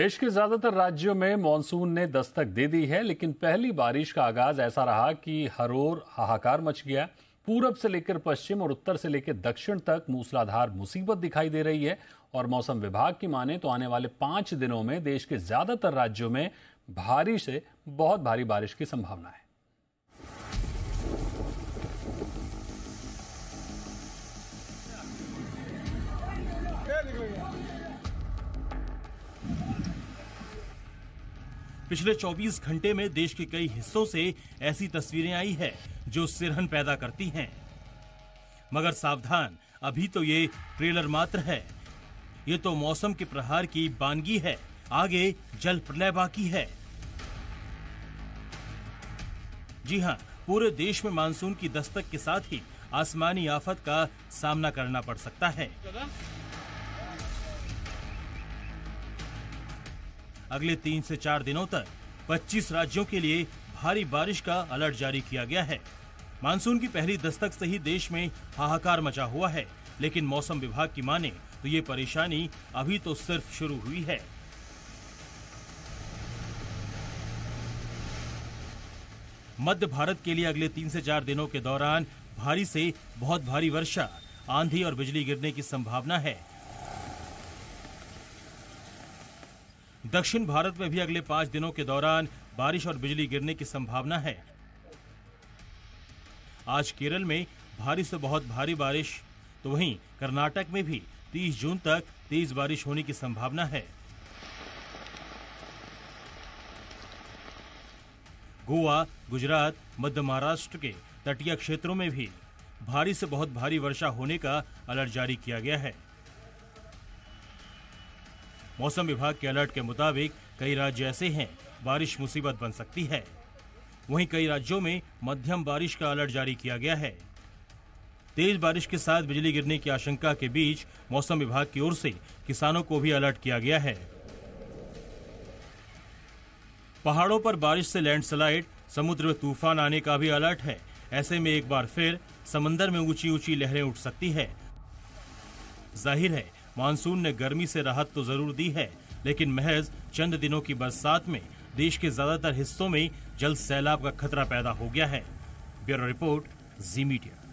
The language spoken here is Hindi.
देश के ज्यादातर राज्यों में मानसून ने दस्तक दे दी है लेकिन पहली बारिश का आगाज ऐसा रहा कि हरोर हाहाकार मच गया पूरब से लेकर पश्चिम और उत्तर से लेकर दक्षिण तक मूसलाधार मुसीबत दिखाई दे रही है और मौसम विभाग की माने तो आने वाले पांच दिनों में देश के ज्यादातर राज्यों में भारी से बहुत भारी बारिश की संभावना है पिछले 24 घंटे में देश के कई हिस्सों से ऐसी तस्वीरें आई है जो सिरहन पैदा करती हैं मगर सावधान अभी तो ये ट्रेलर मात्र है ये तो मौसम के प्रहार की बानगी है आगे जल प्रलय बाकी है जी हाँ पूरे देश में मानसून की दस्तक के साथ ही आसमानी आफत का सामना करना पड़ सकता है अगले तीन से चार दिनों तक 25 राज्यों के लिए भारी बारिश का अलर्ट जारी किया गया है मानसून की पहली दस्तक से ही देश में हाहाकार मचा हुआ है लेकिन मौसम विभाग की माने तो ये परेशानी अभी तो सिर्फ शुरू हुई है मध्य भारत के लिए अगले तीन से चार दिनों के दौरान भारी से बहुत भारी वर्षा आंधी और बिजली गिरने की संभावना है दक्षिण भारत में भी अगले पाँच दिनों के दौरान बारिश और बिजली गिरने की संभावना है आज केरल में भारी से बहुत भारी बारिश तो वहीं कर्नाटक में भी 30 जून तक तेज बारिश होने की संभावना है गोवा गुजरात मध्य महाराष्ट्र के तटीय क्षेत्रों में भी भारी से बहुत भारी वर्षा होने का अलर्ट जारी किया गया है मौसम विभाग के अलर्ट के मुताबिक कई राज्य ऐसे हैं बारिश मुसीबत बन सकती है वहीं कई राज्यों में मध्यम बारिश का अलर्ट जारी किया गया है तेज बारिश के साथ बिजली गिरने की आशंका के बीच मौसम विभाग की ओर से किसानों को भी अलर्ट किया गया है पहाड़ों पर बारिश से लैंडस्लाइड समुद्र में तूफान आने का भी अलर्ट है ऐसे में एक बार फिर समंदर में ऊंची ऊंची लहरें उठ सकती है जाहिर है मानसून ने गर्मी से राहत तो जरूर दी है लेकिन महज चंद दिनों की बरसात में देश के ज्यादातर हिस्सों में जल सैलाब का खतरा पैदा हो गया है ब्यूरो रिपोर्ट जी मीडिया